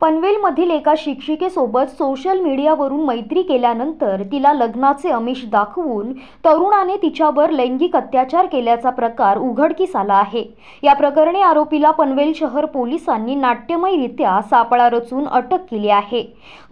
पनवेलमधील एका शिक्षिकेसोबत सोशल मीडियावरून मैत्री केल्यानंतर तिला लग्नाचे अमिष दाखवून तरुणाने तिच्यावर लैंगिक अत्याचार केल्याचा प्रकार उघडकीस आला आहे या प्रकरणी आरोपीला पनवेल शहर पोलिसांनी नाट्यमयरित्या सापळा रचून अटक केली आहे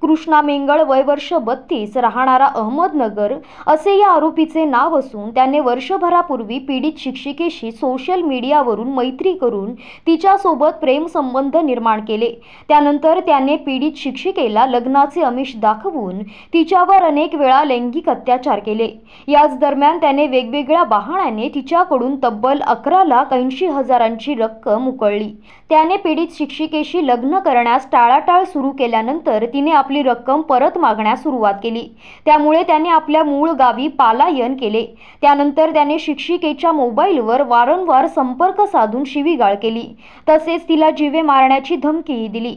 कृष्णा मेंगळ वय वर्ष बत्तीस राहणारा अहमदनगर असे या आरोपीचे नाव असून त्याने वर्षभरापूर्वी पीडित शिक्षिकेशी सोशल मीडियावरून मैत्री करून तिच्यासोबत प्रेमसंबंध निर्माण केले त्यानंतर तर त्याने पीडित शिक्षिकेला लग्नाचे अमिष दाखवून तिच्यावर अनेक वेळा लैंगिक अत्याचार केले याच दरम्यान त्याने वेगवेगळ्या बहाण्याने तिच्याकडून तब्बल अकरा लाख ऐंशी हजारांची रक्कम उकळली त्याने पीडित शिक्षिकेशी लग्न करण्यास टाळाटाळ सुरू केल्यानंतर तिने आपली रक्कम परत मागण्यास सुरुवात केली त्यामुळे त्याने आपल्या मूळ गावी पालायन केले त्यानंतर त्याने शिक्षिकेच्या मोबाईलवर वारंवार संपर्क साधून शिवीगाळ केली तसेच तिला जीवे मारण्याची धमकीही दिली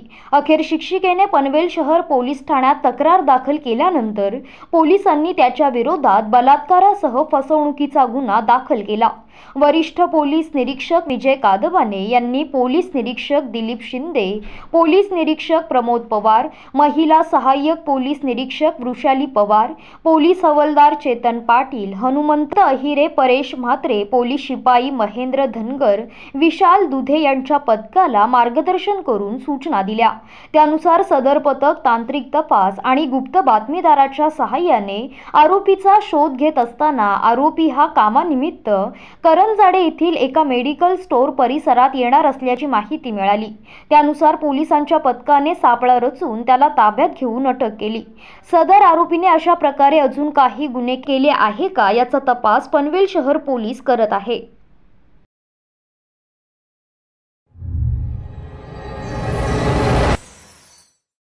अखेर शिक्षिकेने पनवेल शहर पोलीस ठाण्यात तक्रार दाखल केल्यानंतर पोलिसांनी त्याच्या विरोधात बलात्कारासह फसवणुकीचा गुन्हा दाखल केला वरिष्ठ पोलीस निरीक्षक विजय कादवाने यांनी पोलीस निरीक्षक दिलीप शिंदे पोलीस निरीक्षक प्रमोद पवार महिला सहाय्यक पोलीस निरीक्षक वृषाली पवार पोलीस हवलदार चेतन पाटील हनुमंत अहिरे परेश म्हात्रे पोलीस शिपाई महेंद्र धनगर विशाल दुधे यांच्या पथकाला मार्गदर्शन करून सूचना दिल्या त्यानुसार सदर पथक तांत्रिक तपास आणि गुप्त बातमीदाराच्या सहाय्याने आरोपीचा शोध घेत असताना आरोपी हा कामानिमित्त करंजाडे येथील एका मेडिकल स्टोर परिसरात येणार असल्याची माहिती मिळाली त्यानुसार पोलिसांच्या पथकाने सापळा रचून त्याला ताब्यात घेऊन अटक केली सदर आरोपीने अशा प्रकारे अजून काही गुन्हे केले आहे का याचा तपास पनवेल शहर पोलीस करत आहे